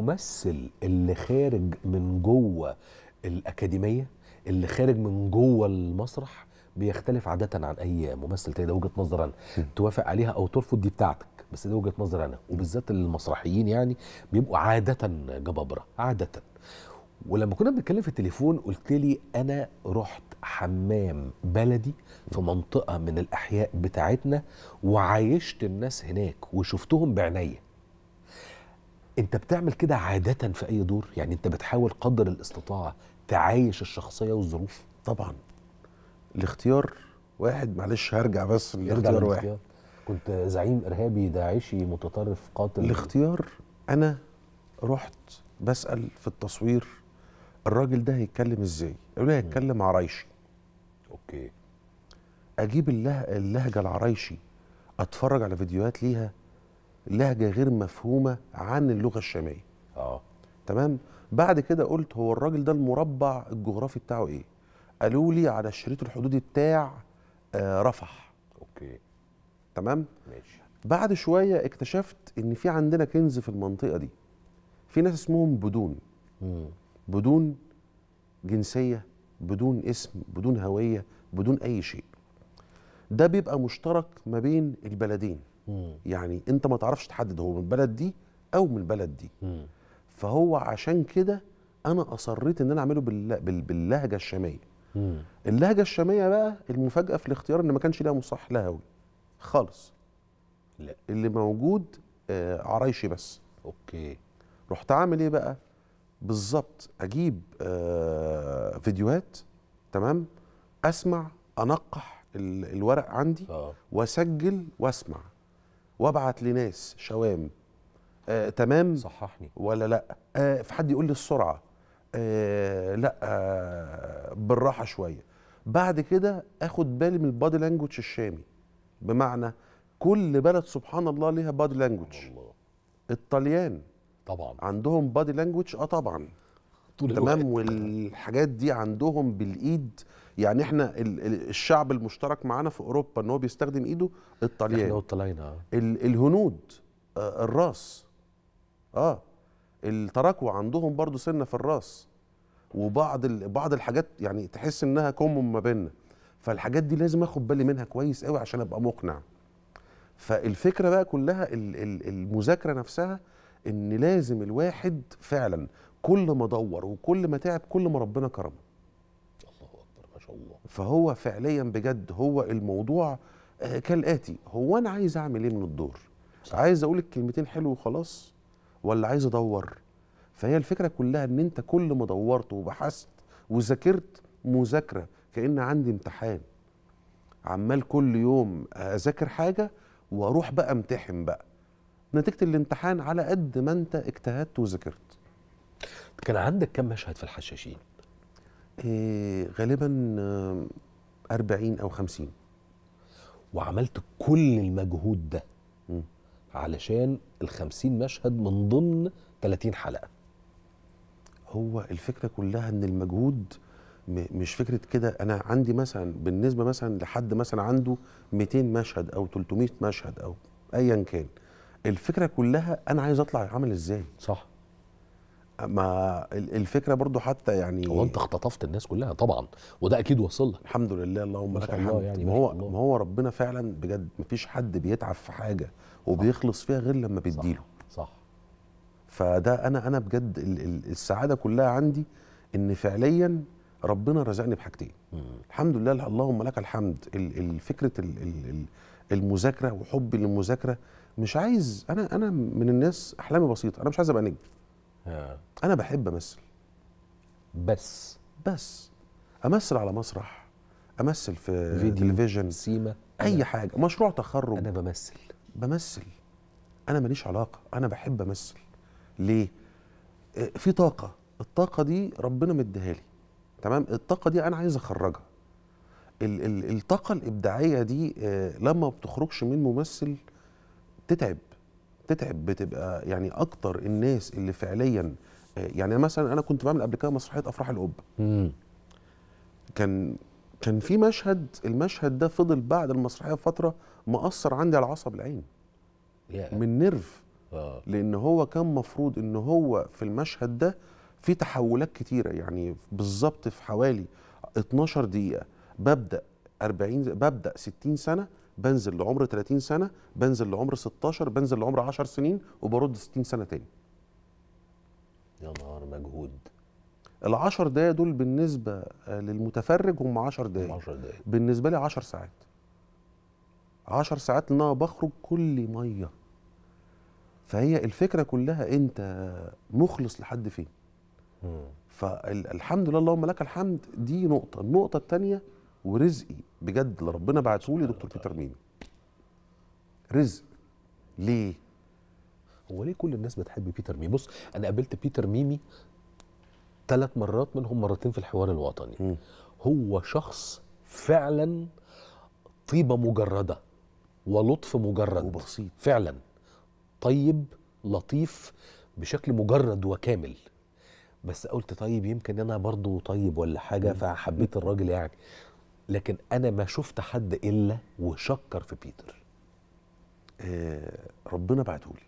الممثل اللي خارج من جوه الاكاديميه اللي خارج من جوه المسرح بيختلف عاده عن اي ممثل تاني ده وجهه نظر انا توافق عليها او ترفض دي بتاعتك بس ده وجهه نظر انا وبالذات المسرحيين يعني بيبقوا عاده جبابره عاده ولما كنا بنتكلم في التليفون قلت لي انا رحت حمام بلدي في منطقه من الاحياء بتاعتنا وعايشت الناس هناك وشفتهم بعينيا انت بتعمل كده عاده في اي دور يعني انت بتحاول قدر الاستطاعه تعايش الشخصيه والظروف طبعا الاختيار واحد معلش هرجع بس الاختيار واحد كنت زعيم ارهابي داعشي متطرف قاتل الاختيار انا رحت بسال في التصوير الراجل ده هيتكلم ازاي يقول لي هيتكلم عرايشي اوكي اجيب اللهجه العرايشي اتفرج على فيديوهات ليها لهجه غير مفهومه عن اللغه الشاميه اه تمام بعد كده قلت هو الراجل ده المربع الجغرافي بتاعه ايه قالوا لي على الشريط الحدودي بتاع آه رفح اوكي تمام ماشي بعد شويه اكتشفت ان في عندنا كنز في المنطقه دي في ناس اسمهم بدون مم. بدون جنسيه بدون اسم بدون هويه بدون اي شيء ده بيبقى مشترك ما بين البلدين مم. يعني انت ما تعرفش تحدد هو من البلد دي او من البلد دي مم. فهو عشان كده انا اصريت ان انا اعمله باللهجه الشاميه مم. اللهجه الشاميه بقى المفاجاه في الاختيار ان ما كانش ليها مصحح لهوي خالص لا. اللي موجود آه عرايشي بس اوكي رحت عامل ايه بقى بالظبط اجيب آه فيديوهات تمام اسمع انقح الورق عندي آه. واسجل واسمع وابعت لناس شوام آه تمام صححني ولا لا آه في حد يقول لي السرعه آه لا آه بالراحه شويه بعد كده اخد بالي من البادي لانجوج الشامي بمعنى كل بلد سبحان الله ليها بادي لانجوج الطليان طبعا عندهم بادي لانجوج اه طبعا طول الوقت تمام والحاجات دي عندهم بالايد يعني احنا الشعب المشترك معانا في اوروبا ان هو بيستخدم ايده الطليان احنا والطلاينه آه. الهنود آه، الراس اه التراكوة عندهم برضو سنه في الراس وبعض بعض الحاجات يعني تحس انها كم ما بيننا فالحاجات دي لازم اخد بالي منها كويس قوي عشان ابقى مقنع فالفكره بقى كلها المذاكره نفسها ان لازم الواحد فعلا كل ما دور وكل ما تعب كل ما ربنا كرمه الله اكبر ما شاء الله فهو فعليا بجد هو الموضوع آه، كالاتي هو انا عايز اعمل ايه من الدور صح. عايز اقول الكلمتين حلو وخلاص ولا عايز ادور فهي الفكره كلها ان انت كل ما دورت وبحثت وذاكرت مذاكره كان عندي امتحان عمال كل يوم اذاكر حاجه واروح بقى امتحن بقى نتيجه الامتحان على قد ما انت اجتهدت وذاكرت كان عندك كم مشهد في الحشاشين؟ إيه غالبا 40 او 50 وعملت كل المجهود ده م. علشان ال 50 مشهد من ضمن 30 حلقه هو الفكره كلها ان المجهود مش فكره كده انا عندي مثلا بالنسبه مثلا لحد مثلا عنده 200 مشهد او 300 مشهد او ايا كان الفكره كلها انا عايز اطلع عامل ازاي صح ما الفكره برضو حتى يعني هو انت اختطفت الناس كلها طبعا وده اكيد وصل لك الحمد لله اللهم لك الحمد يعني ما هو ما هو ربنا فعلا بجد مفيش حد بيتعب في حاجه وبيخلص فيها غير لما بيديله صح, صح فده انا انا بجد السعاده كلها عندي ان فعليا ربنا رزقني بحاجتين الحمد لله اللهم لك الحمد الفكره المذاكره وحبي للمذاكره مش عايز انا انا من الناس احلامي بسيطه انا مش عايز ابقى نجم آه. انا بحب امثل بس بس امثل على مسرح امثل في فيديو تلفزيون سيما اي أنا. حاجه مشروع تخرج انا بمثل بمثل انا ماليش علاقه انا بحب امثل ليه آه، في طاقه الطاقه دي ربنا مديها لي تمام الطاقه دي انا عايز اخرجها ال ال الطاقه الابداعيه دي آه، لما بتخرجش من ممثل تتعب بتتعب بتبقى يعني اكتر الناس اللي فعليا آه، يعني مثلا انا كنت بعمل قبل كده مسرحيه افراح الاب كان كان في مشهد المشهد ده فضل بعد المسرحيه بفتره مأثر عندي على عصب العين من نيرف آه. لان هو كان مفروض ان هو في المشهد ده في تحولات كتيره يعني بالظبط في حوالي 12 دقيقه ببدا 40 ببدا 60 سنه بنزل لعمر 30 سنه بنزل لعمر 16 بنزل لعمر 10 سنين وبرد 60 سنه تاني يا نهار مجهود ال 10 دقايق دول بالنسبه آه، للمتفرج هم 10 دقايق 10 دقايق بالنسبه لي 10 ساعات 10 ساعات ان انا بخرج كل ميه فهي الفكره كلها انت مخلص لحد فين فالحمد لله اللهم لك الحمد دي نقطه النقطه الثانيه ورزقي بجد اللي ربنا بعته لي دكتور بيتر ميمي رزق ليه هو ليه كل الناس بتحب بيتر ميمي بص انا قابلت بيتر ميمي ثلاث مرات منهم مرتين في الحوار الوطني م. هو شخص فعلا طيبه مجرده ولطف مجرد وبسيط فعلا طيب لطيف بشكل مجرد وكامل بس قلت طيب يمكن انا برضو طيب ولا حاجه فحبيت الراجل يعني لكن انا ما شفت حد الا وشكر في بيتر آه، ربنا بعته لي